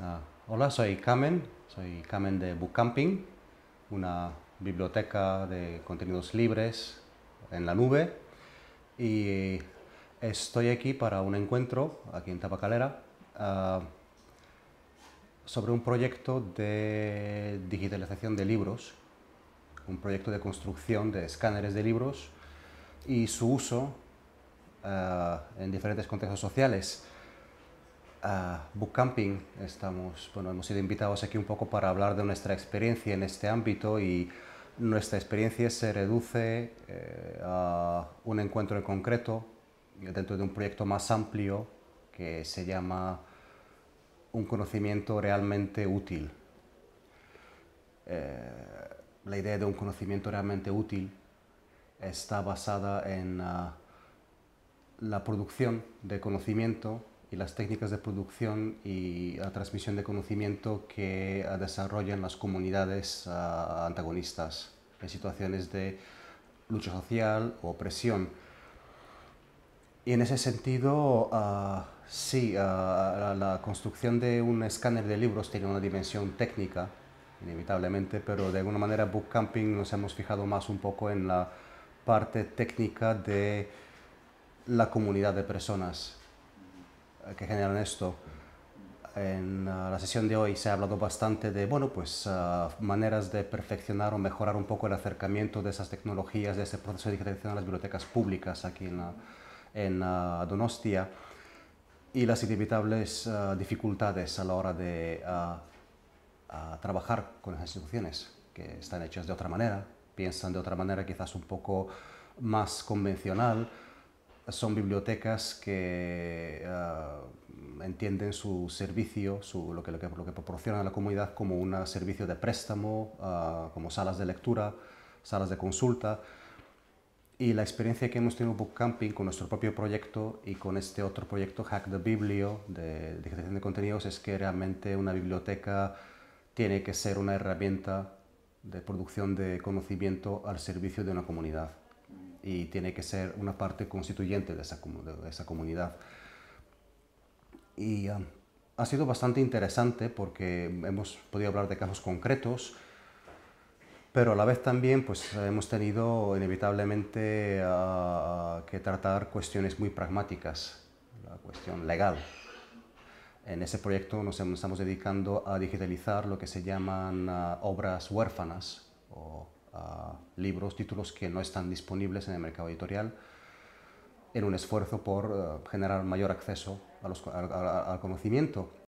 Ah, hola, soy Kamen, soy Kamen de Bookcamping, una biblioteca de contenidos libres en la nube y estoy aquí para un encuentro aquí en Tapacalera, ah, sobre un proyecto de digitalización de libros, un proyecto de construcción de escáneres de libros y su uso ah, en diferentes contextos sociales. Bookcamping, Book hemos sido invitados aquí un poco para hablar de nuestra experiencia en este ámbito y nuestra experiencia se reduce eh, a un encuentro en concreto dentro de un proyecto más amplio que se llama Un conocimiento realmente útil. Eh, la idea de un conocimiento realmente útil está basada en ah, la producción de conocimiento y las técnicas de producción y la transmisión de conocimiento que desarrollan las comunidades ah, antagonistas en situaciones de lucha social o opresión. Y en ese sentido, ah, sí, ah, la, la, construcción de un escáner de libros tiene una dimensión técnica, inevitablemente, pero de alguna manera Book Camping nos hemos fijado más un poco en la parte técnica de la comunidad de personas que generan esto. En ah, la sesión de hoy se ha hablado bastante de bueno, pues, ah, maneras de perfeccionar o mejorar un poco el acercamiento de esas tecnologías, de ese proceso de digitalización a las bibliotecas públicas aquí en, ah, en Donostia y las inevitables dificultades a la hora de trabajar con las instituciones que están hechas de otra manera, piensan de otra manera quizás un poco más convencional son bibliotecas que ah, entienden su servicio, lo, que, lo, que, proporcionan a la comunidad como un servicio de préstamo, ah, como salas de lectura, salas de consulta. Y la experiencia que hemos tenido en Book Camping con nuestro propio proyecto y con este otro proyecto, Hack the Biblio, de digitalización de contenidos, es que realmente una biblioteca tiene que ser una herramienta de producción de conocimiento al servicio de una comunidad y tiene que ser una parte constituyente de esa, comunidad. Y um, ha sido bastante interesante porque hemos podido hablar de casos concretos, pero a la vez también pues, hemos tenido inevitablemente ah, que tratar cuestiones muy pragmáticas, la cuestión legal. En ese proyecto nos estamos dedicando a digitalizar lo que se llaman ah, obras huérfanas, libros, títulos que no están disponibles en el mercado editorial, en un esfuerzo por eh, generar mayor acceso al conocimiento.